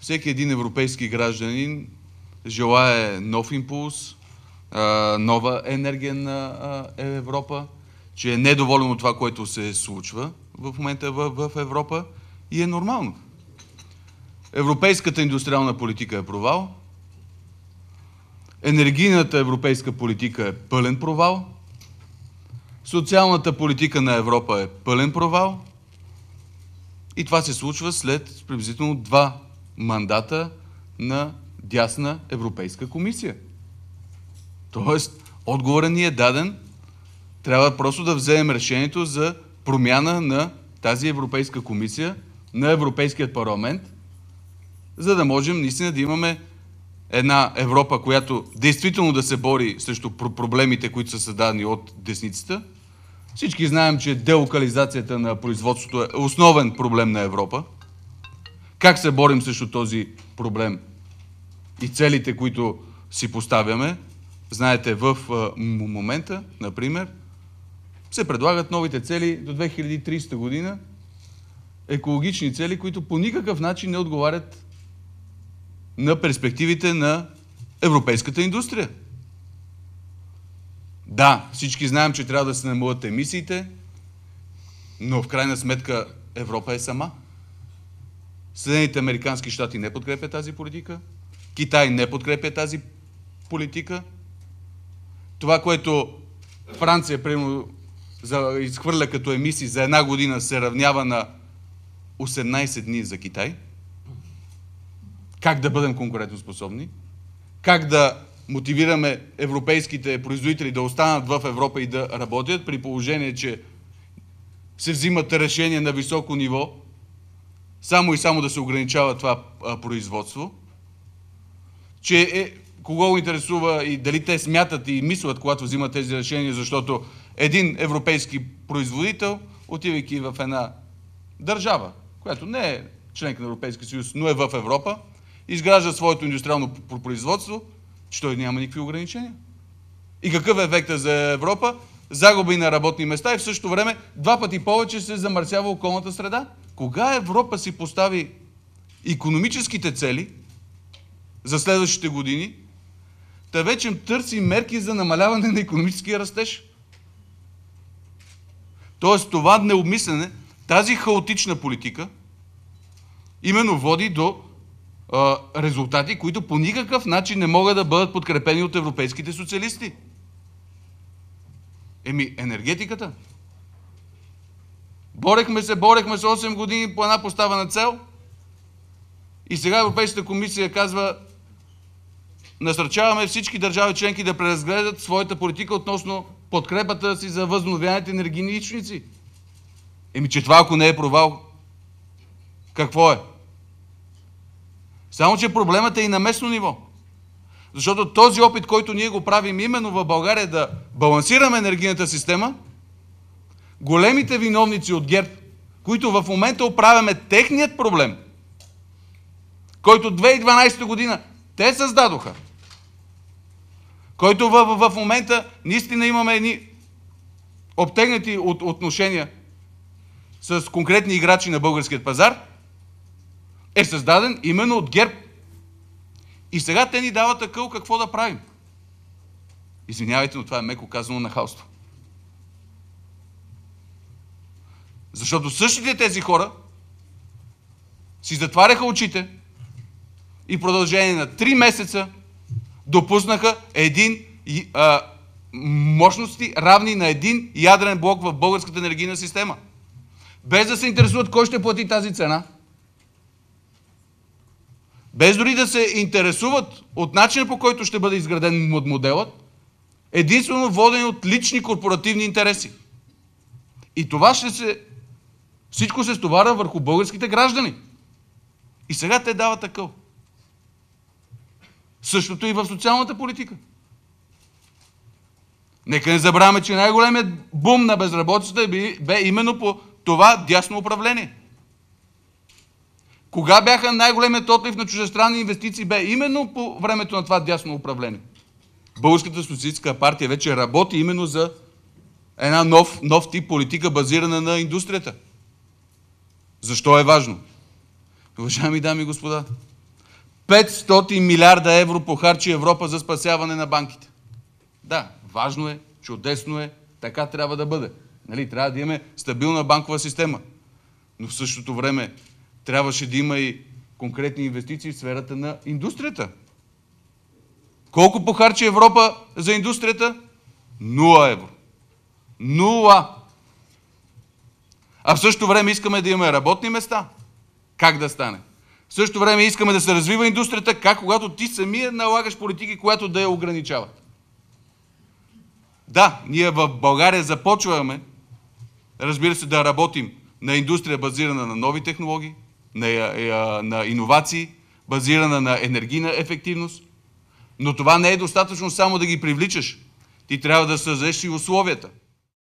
Всеки един европейски гражданин желая нов импулс, нова енергия на е Европа, че е недоволен от това, което се случва в момента в Европа и е нормално. Европейската индустриална политика е провал. Енергийната европейска политика е пълен провал. Социалната политика на Европа е пълен провал. И това се случва след приблизително два мандата на дясна Европейска комисия. Тоест, отговорът ни е даден. Трябва просто да вземем решението за промяна на тази Европейска комисия, на Европейският парламент, за да можем наистина да имаме една Европа, която действително да се бори срещу проблемите, които са създадени от десницата. Всички знаем, че делокализацията на производството е основен проблем на Европа. Как се борим срещу този проблем и целите, които си поставяме? Знаете, в момента, например, се предлагат новите цели до 2300 година, екологични цели, които по никакъв начин не отговарят на перспективите на европейската индустрия. Да, всички знаем, че трябва да се намалят емисиите, но в крайна сметка Европа е сама. Съединените американски щати не подкрепят тази политика. Китай не подкрепя тази политика. Това, което Франция, примерно, за, изхвърля като емисии за една година, се равнява на 18 дни за Китай. Как да бъдем конкурентоспособни? Как да мотивираме европейските производители да останат в Европа и да работят, при положение, че се взимат решения на високо ниво само и само да се ограничава това производство, че е, кого го интересува и дали те смятат и мислят, когато взимат тези решения, защото един европейски производител, отивайки в една държава, която не е членка на Европейския съюз, но е в Европа, изгражда своето индустриално производство, че той няма никакви ограничения. И какъв е ефектът за Европа? загуби на работни места и в същото време два пъти повече се замърсява околната среда. Кога Европа си постави економическите цели за следващите години, та вече търси мерки за намаляване на економическия растеж. Тоест това необмислене, тази хаотична политика, именно води до а, резултати, които по никакъв начин не могат да бъдат подкрепени от европейските социалисти. Еми, енергетиката. Борехме се, борехме се 8 години по една поставена цел. И сега Европейската комисия казва, насърчаваме всички държави членки да преразгледат своята политика относно подкрепата си за възновяните енергийни личници. Еми, че това ако не е провал, какво е? Само, че проблемът е и на местно ниво. Защото този опит, който ние го правим именно в България да балансираме енергийната система, големите виновници от ГЕРБ, които в момента оправяме техният проблем, който 2012 година те създадоха, който в, в, в момента наистина имаме едни обтегнати от, отношения с конкретни играчи на българският пазар, е създаден именно от ГЕРБ и сега те ни дават акъл какво да правим. Извинявайте, но това е меко казано на нахалство. Защото същите тези хора си затваряха очите и в продължение на три месеца допуснаха един а, мощности равни на един ядрен блок в българската енергийна система. Без да се интересуват кой ще плати тази цена – без дори да се интересуват от начина по който ще бъде изграден моделът, единствено водени от лични корпоративни интереси. И това ще се... Всичко се стовара върху българските граждани. И сега те дават такъв. Същото и в социалната политика. Нека не забравяме, че най-големият бум на безработицата бе именно по това дясно управление. Кога бяха най-големият отлив на чужестранни инвестиции? Бе именно по времето на това дясно управление. Българската социалистическа партия вече работи именно за една нов, нов тип политика, базирана на индустрията. Защо е важно? Уважаеми дами и господа, 500 милиарда евро похарчи Европа за спасяване на банките. Да, важно е, чудесно е, така трябва да бъде. Нали, трябва да имаме стабилна банкова система. Но в същото време Трябваше да има и конкретни инвестиции в сферата на индустрията. Колко похарчи Европа за индустрията? Нула евро. Нула! А в същото време искаме да имаме работни места. Как да стане? В същото време искаме да се развива индустрията, как когато ти самия налагаш политики, която да я ограничават. Да, ние в България започваме, разбира се, да работим на индустрия базирана на нови технологии, на, е, е, на иновации, базирана на енергийна ефективност. Но това не е достатъчно само да ги привличаш. Ти трябва да създадеш и условията.